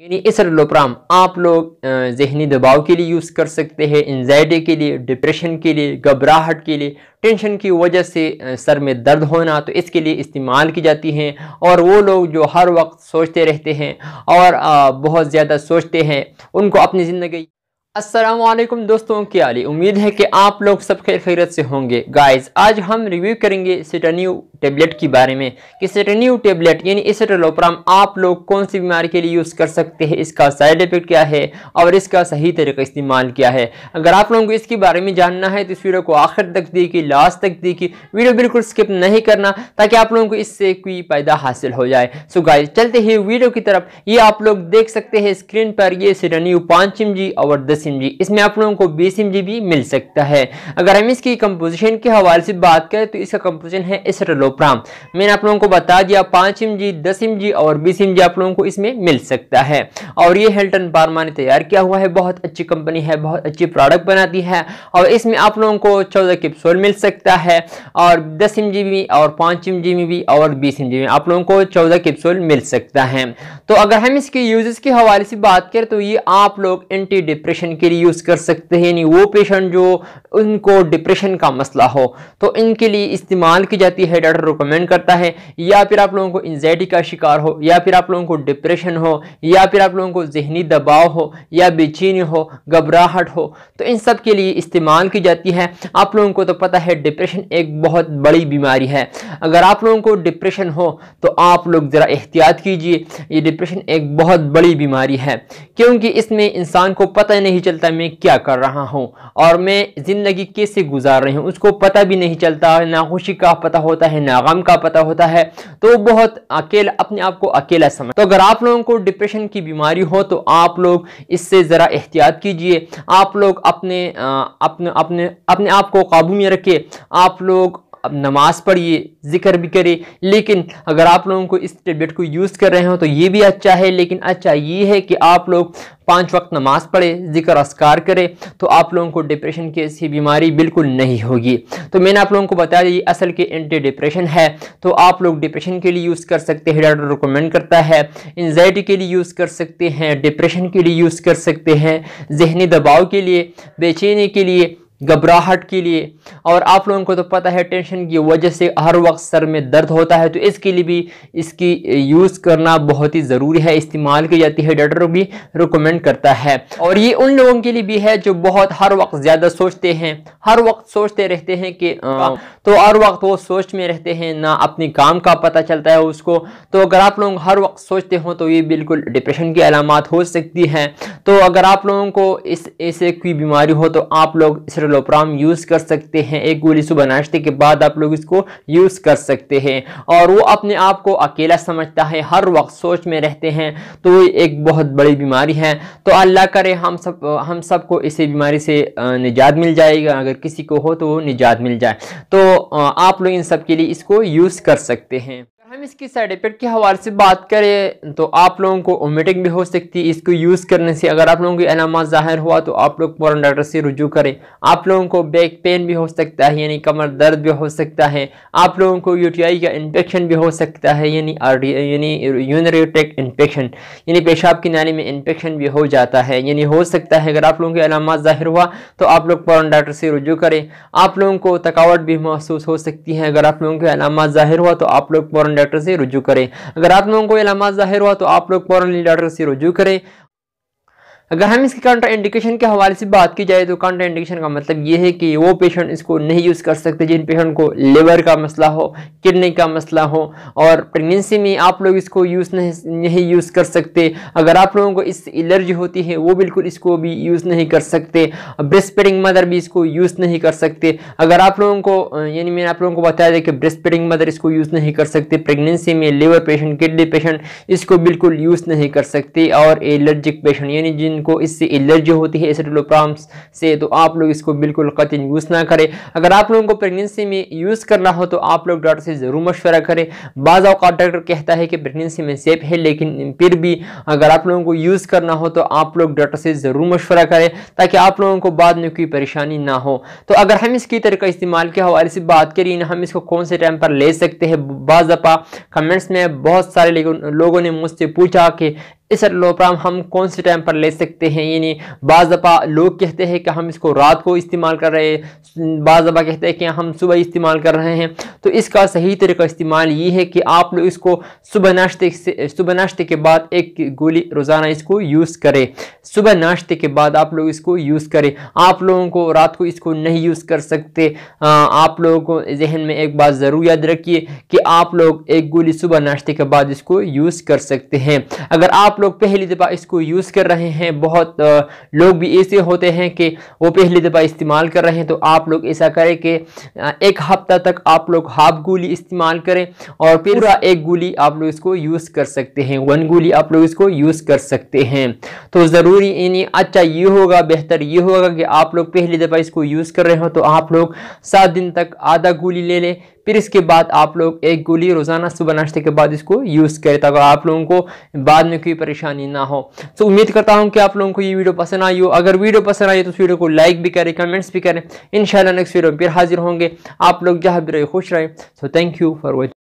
यानी इस लोप्राम आप लोग जहनी दबाव के लिए यूज़ कर सकते हैं एनजाइटी के लिए डिप्रेशन के लिए घबराहट के लिए टेंशन की वजह से सर में दर्द होना तो इसके लिए इस्तेमाल की जाती हैं और वो लोग जो हर वक्त सोचते रहते हैं और बहुत ज़्यादा सोचते हैं उनको अपनी ज़िंदगी असलम दोस्तों की आली उम्मीद है कि आप लोग सब खैर खैरत से होंगे गाइस आज हम रिव्यू करेंगे सेटान्यू टेबलेट के बारे में कि सेटान्यू टेबलेट यानी इसटलोप्राम आप लोग कौन सी बीमारी के लिए यूज़ कर सकते हैं इसका साइड इफेक्ट क्या है और इसका सही तरीका इस्तेमाल क्या है अगर आप लोगों को इसके बारे में जानना है तो इस वीडियो को आखिर तक देखिए लास्ट तक देखिए वीडियो बिल्कुल स्किप नहीं करना ताकि आप लोगों को इससे कोई फ़ायदा हासिल हो जाए सो गाइज चलते ही वीडियो की तरफ ये आप लोग देख सकते हैं स्क्रीन पर ये सेटान्यू पाँच एम और दस सिम जी इसमें आप लोगों को बीस जी भी मिल सकता है अगर हम इसकी कंपोजिशन के हवाले से बात करें तो इसका कंपोजिशन है इसरलोप्राम मैंने आप लोगों को बता दिया पाँच एम जी दस एम जी और बीस एम जी आप लोगों को इसमें मिल सकता है और ये हेल्टन फार्मा ने तैयार किया हुआ है बहुत अच्छी कंपनी है बहुत अच्छी प्रोडक्ट बनाती है और इसमें आप लोगों को चौदह कैप्सूल मिल सकता है और दस एम जी भी और पाँच एम जी भी और बीस एम जी भी आप लोगों को चौदह कैप्सूल मिल सकता है तो अगर हम इसके यूजेस के हवाले से बात करें तो ये आप लोग एंटी डिप्रेशन डिप्रेशन के लिए यूज़ कर सकते हैं यानी वो पेशेंट जो उनको डिप्रेशन का मसला हो तो इनके लिए इस्तेमाल की जाती है डॉक्टर रिकमेंड करता है या फिर आप लोगों को एनजाइटी का शिकार हो या फिर आप लोगों को डिप्रेशन हो या फिर आप लोगों को जहनी दबाव हो या बेचैनी हो घबराहट हो तो इन सब के लिए इस्तेमाल की जाती है आप लोगों को तो पता है डिप्रेशन एक बहुत बड़ी बीमारी है अगर आप लोगों को डिप्रेशन हो तो आप लोग ज़रा एहतियात कीजिए ये डिप्रेशन एक बहुत बड़ी बीमारी है क्योंकि इसमें इंसान को पता नहीं चलता मैं क्या कर रहा हूँ और मैं ज़िंदगी कैसे गुजार रही हूँ उसको पता भी नहीं चलता है ना खुशी का पता होता है ना गम का पता होता है तो बहुत अकेला अपने आप को अकेला समझ तो अगर आप लोगों को डिप्रेशन की बीमारी हो तो आप लोग इससे ज़रा एहतियात कीजिए आप लोग अपने अपने अपने अपने आप को काबू में रखें आप लोग अब नमाज पढ़िए जिक्र भी करिए लेकिन अगर आप लोगों को इस टेबलेट को यूज़ कर रहे हो तो ये भी अच्छा है लेकिन अच्छा ये है कि आप लोग पांच वक्त नमाज पढ़े जिक्र असकार करें तो आप लोगों को डिप्रेशन की ऐसी बीमारी बिल्कुल नहीं होगी तो मैंने आप लोगों को बताया ये असल के एंटी डिप्रेशन है तो आप लोग डिप्रेशन के लिए यूज़ कर सकते हैं डॉक्टर रिकमेंड करता है एनजाइटी के लिए यूज़ कर सकते हैं डिप्रेशन के लिए यूज़ कर सकते हैं जहनी दबाव के लिए बेचैनी के लिए घबराहट के लिए और आप लोगों को तो पता है टेंशन की वजह से हर वक्त सर में दर्द होता है तो इसके लिए भी इसकी यूज़ करना बहुत ही ज़रूरी है इस्तेमाल की जाती है डॉक्टर भी रिकमेंड करता है और ये उन लोगों के लिए भी है जो बहुत हर वक्त ज़्यादा सोचते हैं हर वक्त सोचते रहते हैं कि हाँ। तो हर वक्त वो सोच में रहते हैं ना अपने काम का पता चलता है उसको तो अगर आप लोग हर वक्त सोचते हो तो ये बिल्कुल डिप्रेशन की अलामत हो सकती हैं तो अगर आप लोगों को इस ऐसे कोई बीमारी हो तो आप लोग इस लोप्राम यूज़ कर सकते हैं एक गोली सुबह नाश्ते के बाद आप लोग इसको यूज़ कर सकते हैं और वो अपने आप को अकेला समझता है हर वक्त सोच में रहते हैं तो एक बहुत बड़ी बीमारी है तो अल्लाह करे हम सब हम सबको इसी बीमारी से निजात मिल जाएगा अगर किसी को हो तो निजात मिल जाए तो आप लोग इन सब के लिए इसको यूज़ कर सकते हैं इसकी साइड इफेक्ट के हवाले से बात करें तो आप लोगों को ओमेटिंग भी हो सकती है इसको यूज़ करने से अगर आप लोगों की अलामत ज़ाहिर हुआ तो आप लोग फ़ौर डॉक्टर से रुजू करें आप लोगों को बैक पेन भी हो सकता है यानी कमर दर्द भी हो सकता है आप लोगों को यूटीआई का इन्फेक्शन भी हो सकता है यानी यानी यूनरी इन्फेक्शन यानी पेशाब की नाली में इन्फेक्शन भी हो जाता है यानी हो सकता है अगर आप लोगों की अलामत ज़ाहिर हुआ तो आप लोग फ़ौर डॉक्टर से रुजू करें आप लोगों को थकावट भी महसूस हो सकती है अगर आप लोगों की अलामत ज़ाहिर हुआ तो आप लोग फ़ौर डॉक्टर डॉक्टर से रुजू करें अगर आप लोगों को इलामा ज़ाहिर हुआ तो आप लोग फ़ौरन डॉक्टर से रुजू करें अगर हम इसके काउंटर इंडिकेशन के हवाले से बात की जाए तो काउंटर इंडिकेशन का मतलब ये है कि वो पेशेंट इसको नहीं यूज़ कर सकते जिन पेशेंट को लिवर का मसला हो किडनी का मसला हो और प्रेगनेंसी में आप लोग इसको यूज़ नहीं नहीं यूज़ कर सकते अगर आप लोगों को इससे एलर्जी होती है वो बिल्कुल इसको भी यूज़ नहीं कर सकते ब्रेस्ट पेडिंग मदर भी इसको यूज़ नहीं कर सकते अगर आप लोगों को यानी मैंने आप लोगों को बताया था कि ब्रेस्ट पेडिंग मदर इसको यूज़ नहीं कर सकते प्रेगनेंसी में लिवर पेशेंट किडनी पेशेंट इसको बिल्कुल यूज़ नहीं कर सकते और एलर्जिक पेशेंट यानी जिन जिनको इससे एलर्जी होती है एसिडोलोप्राम्स से तो आप लोग इसको बिल्कुल कतिन यूज़ ना करें अगर आप लोगों को प्रेगनेंसी में यूज़ करना हो तो आप लोग डॉक्टर से ज़रूर मशवरा करें बाज़ डॉक्टर कहता है कि प्रेगनेंसी में सेफ है लेकिन फिर भी अगर आप लोगों को यूज़ करना हो तो आप लोग डॉक्टर से ज़रूर मशवरा करें ताकि आप लोगों को बाद में कोई परेशानी ना हो तो अगर हम इसकी तरह का इस्तेमाल के हवाले से बात करें हम इसको कौन से टाइम पर ले सकते हैं बाज़ दफ़ा कमेंट्स में बहुत सारे लोगों ने मुझसे पूछा कि इस लोप्राम हम कौन से टाइम पर ले सकते हैं यानी बाज़ दफ़ा लोग कहते हैं कि हम इसको रात को इस्तेमाल कर रहे हैं बाज़ दफ़ा कहते हैं कि हम सुबह इस्तेमाल कर रहे हैं तो इसका सही तरीका इस्तेमाल ये है कि आप लोग इसको सुबह नाश्ते से सुबह नाश्ते के बाद एक गोली रोज़ाना इसको यूज़ करें सुबह नाश्ते के बाद आप लोग इसको यूज़ करें आप लोगों को रात को इसको नहीं यूज़ कर सकते आप लोगों को जहन में एक बात ज़रूर याद रखिए कि आप लोग एक गोली सुबह नाश्ते के बाद इसको यूज़ कर सकते हैं अगर आप लोग पहली दफ़ा इसको यूज़ कर रहे हैं बहुत लोग भी ऐसे होते हैं कि वो पहली दफ़ा इस्तेमाल कर रहे हैं तो आप लोग ऐसा करें कि एक हफ्ता तक आप लोग हाफ गोली इस्तेमाल करें और फिर एक गोली आप लोग इसको यूज़ कर सकते हैं वन गोली आप लोग इसको यूज़ कर सकते हैं तो ज़रूरी यानी अच्छा ये होगा बेहतर ये होगा कि आप लोग पहली दफ़ा इसको यूज़ कर रहे हो तो आप लोग सात दिन तक आधा गोली ले लें फिर इसके बाद आप लोग एक गोली रोज़ाना सुबह नाश्ते के बाद इसको यूज़ करें ताकि आप लोगों को बाद में कोई परेशानी ना हो तो उम्मीद करता हूँ कि आप लोगों को ये वीडियो पसंद आई हो अगर वीडियो पसंद आई तो उस वीडियो को लाइक भी करें कमेंट्स भी करें इन नेक्स्ट वीडियो में फिर हाजिर होंगे आप लोग जहाँ भी रहे खुश रहें so thank you for watching